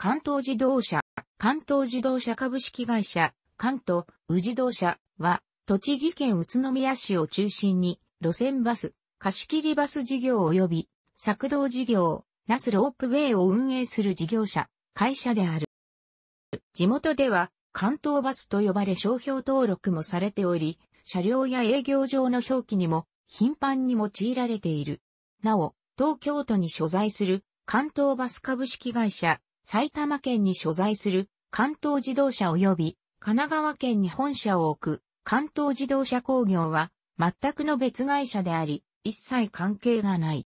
関東自動車、関東自動車株式会社、関東、宇自動車は、栃木県宇都宮市を中心に、路線バス、貸切バス事業及び、作動事業、ナスロープウェイを運営する事業者、会社である。地元では、関東バスと呼ばれ商標登録もされており、車両や営業上の表記にも頻繁に用いられている。なお、東京都に所在する関東バス株式会社埼玉県に所在する関東自動車及び神奈川県に本社を置く関東自動車工業は全くの別会社であり、一切関係がない。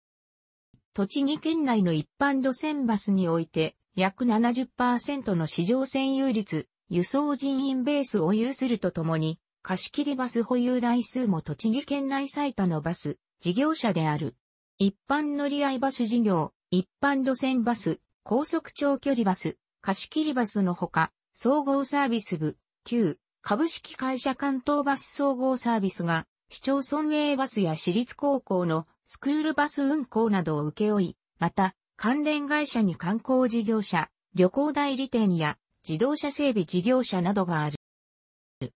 栃木県内の一般路線バスにおいて約70%の市場占有率、輸送人員ベースを有するとともに、貸切バス保有台数も栃木県内最多のバス、事業者である。一般乗り合いバス事業、一般路線バス、高速長距離バス、貸切バスのほか、総合サービス部、旧、株式会社関東バス総合サービスが、市町村営バスや私立高校のスクールバス運行などを請け負い、また、関連会社に観光事業者、旅行代理店や自動車整備事業者などがある。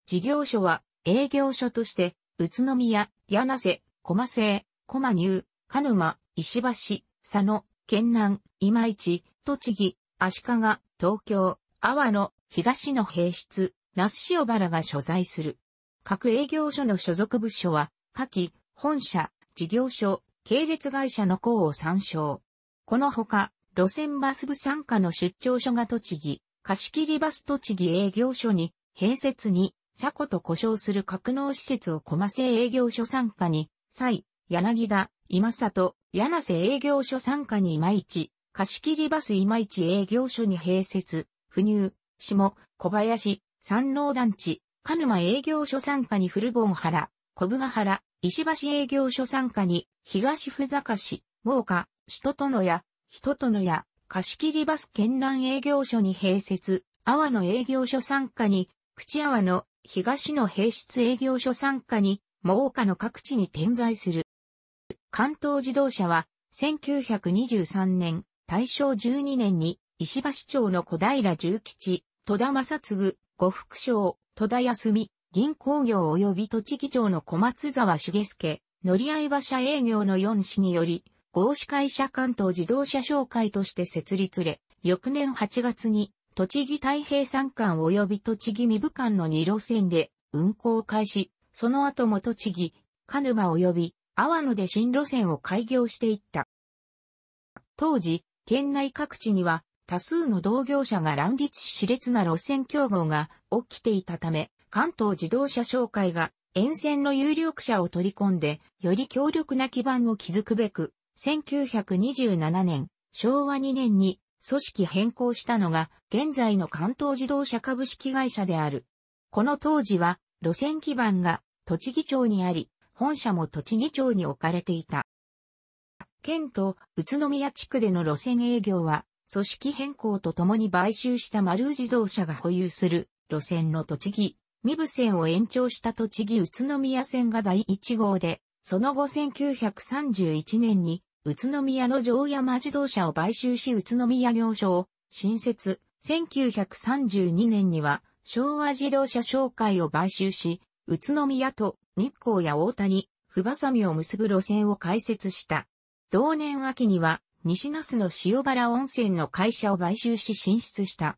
事業所は営業所として、宇都宮、柳瀬、駒瀬、駒入、鹿沼、石橋、佐野、県南、今市、栃木、足利、東京、阿波野、東の平室、那須塩原が所在する。各営業所の所属部署は、下記、本社、事業所、系列会社の項を参照。このほか、路線バス部参加の出張所が栃木、貸切バス栃木営業所に、併設に、車庫と故障する格納施設を駒瀬営業所参加に、蔡、柳田、今里、柳瀬営業所参加に今市、貸切バス今市営業所に併設、不入、下、小林、山王団地、鹿沼営業所参加に古本原、小部ヶ原、石橋営業所参加に、東ふざか市、毛下、首都殿や、人のや、貸切バス県南営業所に併設、阿波の営業所参加に、口阿波の東の併室営業所参加に、毛下の各地に点在する。関東自動車は、1923年大正12年に石橋町の小平重吉、戸田正嗣、呉福将、戸田康美、銀行業及び栃木町の小松沢茂介、乗り合い馬車営業の4市により、合資会社関東自動車商会として設立れ、翌年8月に、栃木太平山間及び栃木三部間の2路線で運行開始、その後も栃木、鹿沼及び阿波野で新路線を開業していった。当時、県内各地には多数の同業者が乱立し熾烈な路線競合が起きていたため、関東自動車商会が沿線の有力者を取り込んで、より強力な基盤を築くべく、1927年、昭和2年に組織変更したのが、現在の関東自動車株式会社である。この当時は、路線基盤が栃木町にあり、本社も栃木町に置かれていた。県と宇都宮地区での路線営業は、組織変更とともに買収した丸自動車が保有する路線の栃木、三部線を延長した栃木宇都宮線が第1号で、その後1931年に宇都宮の城山自動車を買収し宇都宮行商、新設、1932年には昭和自動車商会を買収し、宇都宮と日光や大谷、不さみを結ぶ路線を開設した。同年秋には、西那須の塩原温泉の会社を買収し進出した。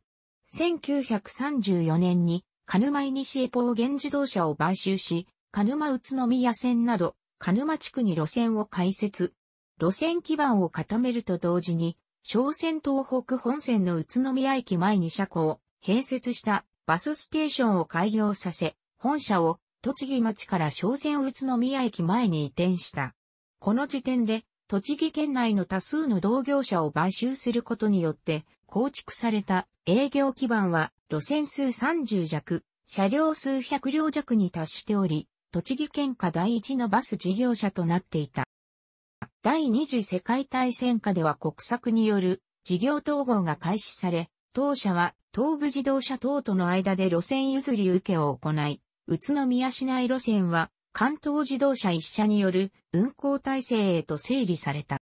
1934年に、鹿沼イニシエポーゲン自動車を買収し、鹿沼宇都宮線など、鹿沼地区に路線を開設。路線基盤を固めると同時に、小線東北本線の宇都宮駅前に車庫を併設したバスステーションを開業させ、本社を栃木町から小線宇都宮駅前に移転した。この時点で栃木県内の多数の同業者を買収することによって構築された営業基盤は路線数30弱、車両数百両弱に達しており、栃木県下第一のバス事業者となっていた。第二次世界大戦下では国策による事業統合が開始され、当社は東部自動車等との間で路線譲り受けを行い、宇都宮市内路線は関東自動車一社による運行体制へと整理された。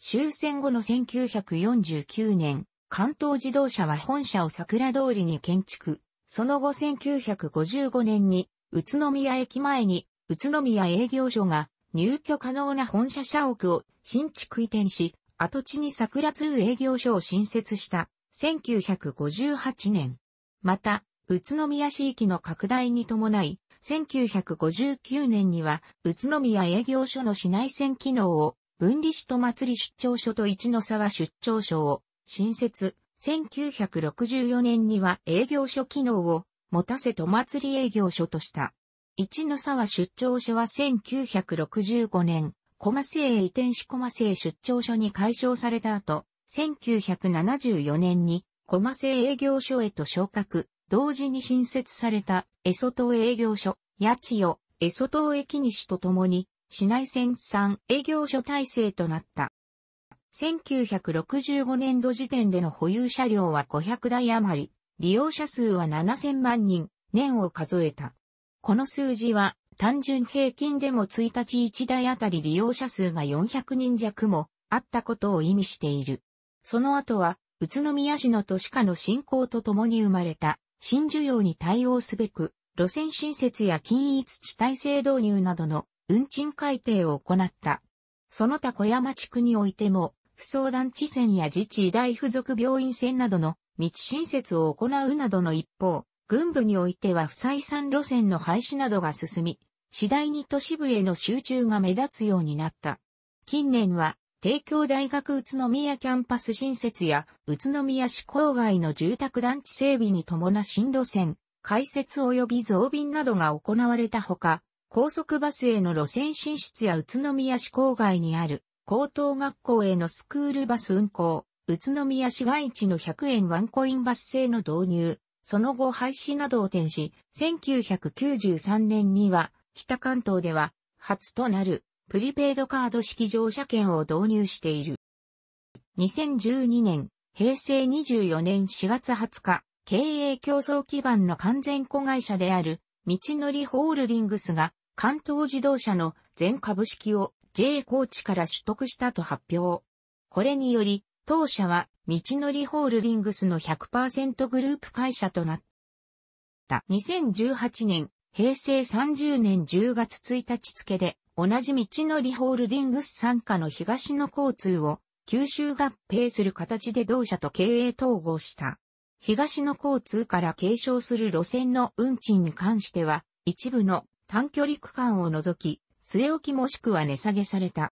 終戦後の1949年、関東自動車は本社を桜通りに建築。その後1955年に、宇都宮駅前に、宇都宮営業所が入居可能な本社社屋を新築移転し、跡地に桜通営業所を新設した1958年。また、宇都宮市域の拡大に伴い、1959年には、宇都宮営業所の市内線機能を、分離市と祭り出張所と一の沢出張所を、新設。1964年には営業所機能を、持たせと祭り営業所とした。一の沢出張所は1965年、駒瀬へ移転し駒瀬出張所に解消された後、1974年に駒瀬営業所へと昇格、同時に新設された、エソ島営業所、八千代、エソ島駅西とともに、市内線3営業所体制となった。1965年度時点での保有車両は500台余り、利用者数は7000万人、年を数えた。この数字は単純平均でも1日1台あたり利用者数が400人弱もあったことを意味している。その後は、宇都宮市の都市化の振興とともに生まれた新需要に対応すべく、路線新設や均一地帯制導入などの運賃改定を行った。その他小山地区においても、不相談地線や自治医大附属病院線などの道新設を行うなどの一方、軍部においては不採算路線の廃止などが進み、次第に都市部への集中が目立つようになった。近年は帝京大学宇都宮キャンパス新設や、宇都宮市郊外の住宅団地整備に伴新路線、開設及び増便などが行われたほか、高速バスへの路線進出や宇都宮市郊外にある高等学校へのスクールバス運行、宇都宮市街地の100円ワンコインバス制の導入、その後廃止などを転し、1993年には北関東では初となるプリペイドカード式乗車券を導入している。2012年、平成24年4月20日、経営競争基盤の完全子会社である、道のりホールディングスが、関東自動車の全株式を J コーチから取得したと発表。これにより、当社は、道のりホールディングスの100%グループ会社となった。2018年、平成30年10月1日付で、同じ道のりホールディングス参加の東の交通を九州合併する形で同社と経営統合した。東の交通から継承する路線の運賃に関しては、一部の短距離区間を除き、据え置きもしくは値下げされた。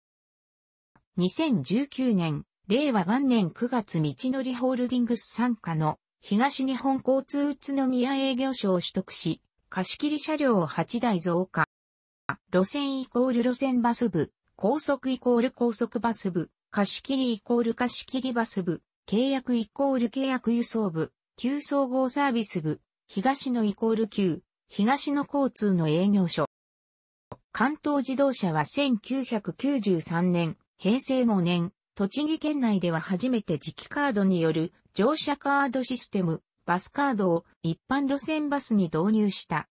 2019年、令和元年9月道のりホールディングス参加の東日本交通宇都宮営業所を取得し、貸切車両を8台増加。路線イコール路線バス部、高速イコール高速バス部、貸切イコール貸切バス部、契約イコール契約輸送部、旧総合サービス部、東野イコール旧、東野交通の営業所。関東自動車は1993年、平成5年、栃木県内では初めて磁気カードによる乗車カードシステム、バスカードを一般路線バスに導入した。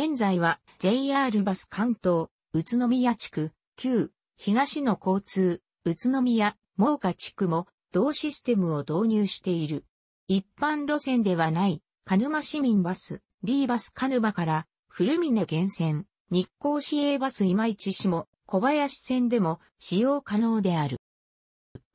現在は JR バス関東、宇都宮地区、旧、東の交通、宇都宮、真岡地区も同システムを導入している。一般路線ではない、鹿沼市民バス、D バス鹿沼から、古峰源泉、日光市営バス今市市も、小林線でも使用可能である。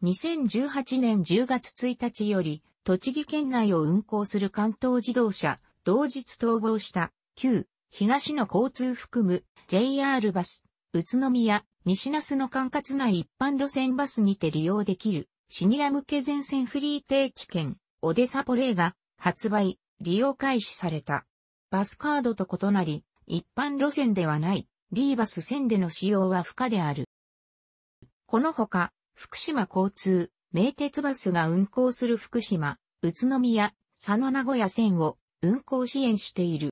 2018年10月1日より、栃木県内を運行する関東自動車、同日統合した、旧、東の交通含む JR バス、宇都宮、西那須の管轄内一般路線バスにて利用できるシニア向け全線フリー定期券、オデサポレーが発売、利用開始された。バスカードと異なり、一般路線ではない、リーバス線での使用は不可である。このほか、福島交通、名鉄バスが運行する福島、宇都宮、佐野名古屋線を運行支援している。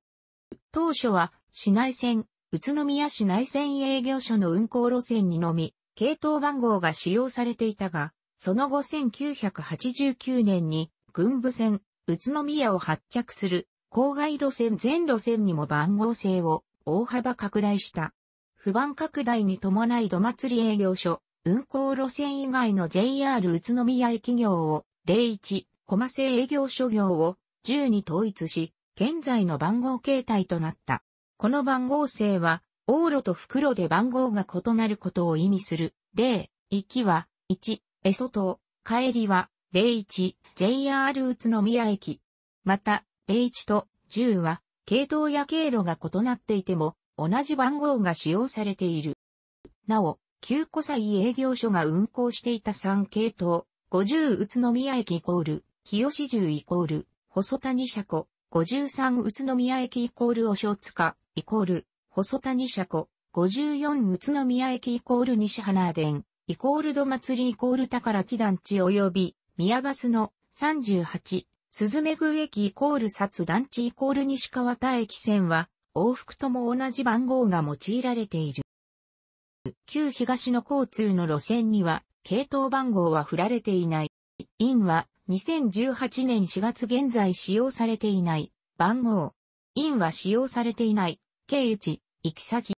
当初は市内線、宇都宮市内線営業所の運行路線にのみ、系統番号が使用されていたが、その後1989年に、群部線、宇都宮を発着する、郊外路線全路線にも番号制を大幅拡大した。不番拡大に伴い土祭り営業所、運行路線以外の JR 宇都宮駅業を01、駒マ製営業所業を10に統一し、現在の番号形態となった。この番号性は、往路と袋で番号が異なることを意味する。例、行きは、1、エソ島、帰りは、01、JR 宇都宮駅。また、01と10は、系統や経路が異なっていても、同じ番号が使用されている。なお、旧古際営業所が運行していた3系統、50宇都宮駅イコール、清十イコール、細谷車庫、53宇都宮駅イコールお小塚、イコール、細谷車庫、54宇都宮駅イコール西花殿、イコール土祭りイコール宝木団地及び、宮バスの38、鈴目具駅イコール札団地イコール西川田駅線は、往復とも同じ番号が用いられている。旧東の交通の路線には、系統番号は振られていない。インは、2018年4月現在使用されていない、番号。印は使用されていない、経地、行き先。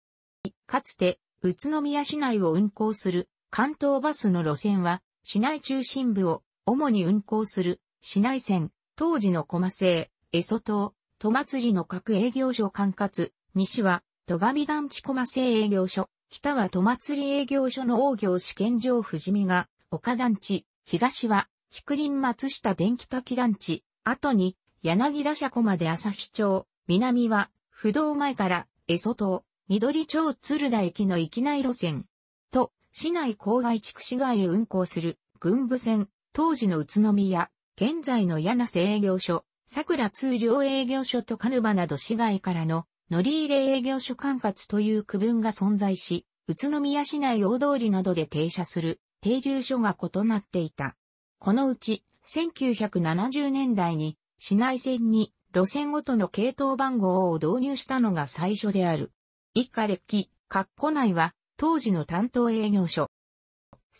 かつて、宇都宮市内を運行する関東バスの路線は、市内中心部を主に運行する市内線、当時の駒製、江蘇島、戸祭りの各営業所管轄、西は戸上団地駒製営業所、北は戸祭り営業所の大行試験場富士見が、岡団地、東は竹林松下電気滝団地、後に、柳田車庫まで朝日町、南は、不動前から、江蘇島、緑町鶴田駅の域内路線、と、市内郊外地区市街へ運行する、軍部線、当時の宇都宮、現在の柳瀬営業所、桜通常営業所とカヌバなど市街からの乗り入れ営業所管轄という区分が存在し、宇都宮市内大通りなどで停車する停留所が異なっていた。このうち、1970年代に市内線に路線ごとの系統番号を導入したのが最初である。以下歴、括弧内は当時の担当営業所。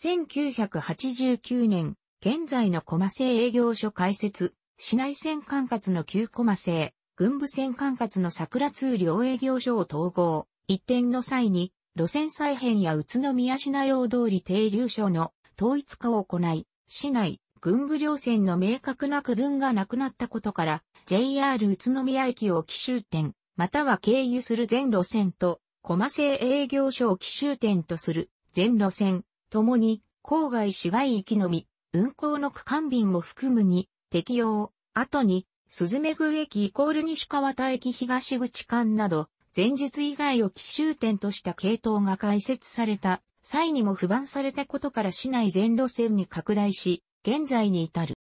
1989年、現在のコマ製営業所開設、市内線管轄の旧コマ製、軍部線管轄の桜通両営業所を統合、移転の際に、路線再編や宇都宮市内大通り停留所の統一化を行い、市内、軍部両線の明確な区分がなくなったことから、JR 宇都宮駅を奇襲点、または経由する全路線と、駒製営業所を奇襲点とする全路線、ともに、郊外市街域のみ、運行の区間便も含むに、適用、後に、鈴目具駅イコール西川田駅東口間など、前述以外を奇襲点とした系統が開設された際にも不満されたことから市内全路線に拡大し、現在に至る。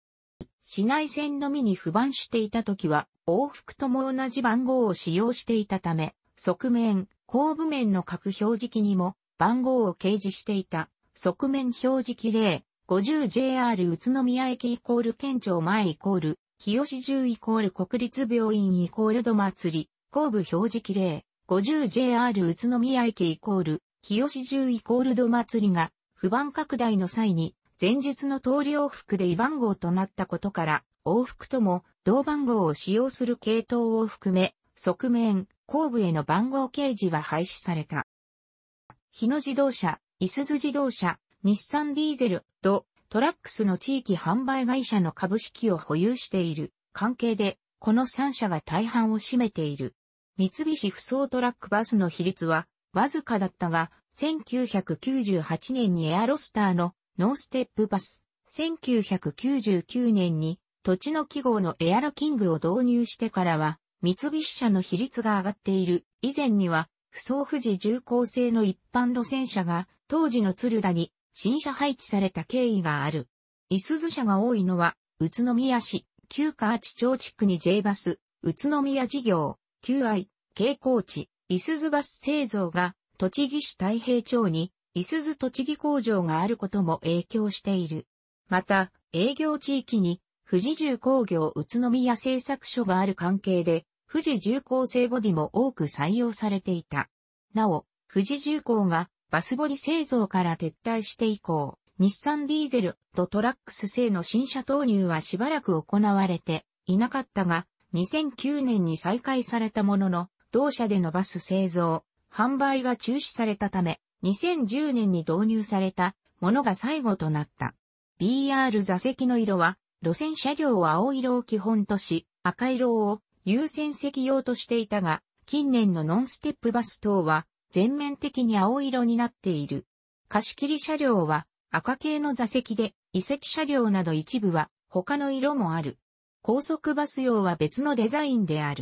市内線のみに不満していた時は、往復とも同じ番号を使用していたため、側面、後部面の各表示器にも番号を掲示していた。側面表示器例、50JR 宇都宮駅イコール県庁前イコール、清吉十イコール国立病院イコール土祭り、後部表示器例、50JR 宇都宮駅イコール、日吉十イコールド祭りが、不番拡大の際に、前述の通り往復で異番号となったことから、往復とも、同番号を使用する系統を含め、側面、後部への番号掲示は廃止された。日野自動車、いすず自動車、日産ディーゼル、と、トラックスの地域販売会社の株式を保有している関係で、この3社が大半を占めている。三菱不走トラックバスの比率はわずかだったが、1998年にエアロスターのノーステップバス、1999年に土地の記号のエアロキングを導入してからは、三菱車の比率が上がっている。以前には、不走富士重工製の一般路線車が、当時の鶴田に新車配置された経緯がある。いすず車が多いのは、宇都宮市、旧河内町地区に J バス、宇都宮事業、QI、傾向地、イスズバス製造が栃木市太平町にイスズ栃木工場があることも影響している。また、営業地域に富士重工業宇都宮製作所がある関係で、富士重工製ボディも多く採用されていた。なお、富士重工がバスボディ製造から撤退して以降、日産ディーゼルとトラックス製の新車投入はしばらく行われていなかったが、2009年に再開されたものの、同社でのバス製造、販売が中止されたため、2010年に導入されたものが最後となった。BR 座席の色は、路線車両は青色を基本とし、赤色を優先席用としていたが、近年のノンステップバス等は全面的に青色になっている。貸切車両は赤系の座席で、遺跡車両など一部は他の色もある。高速バス用は別のデザインである。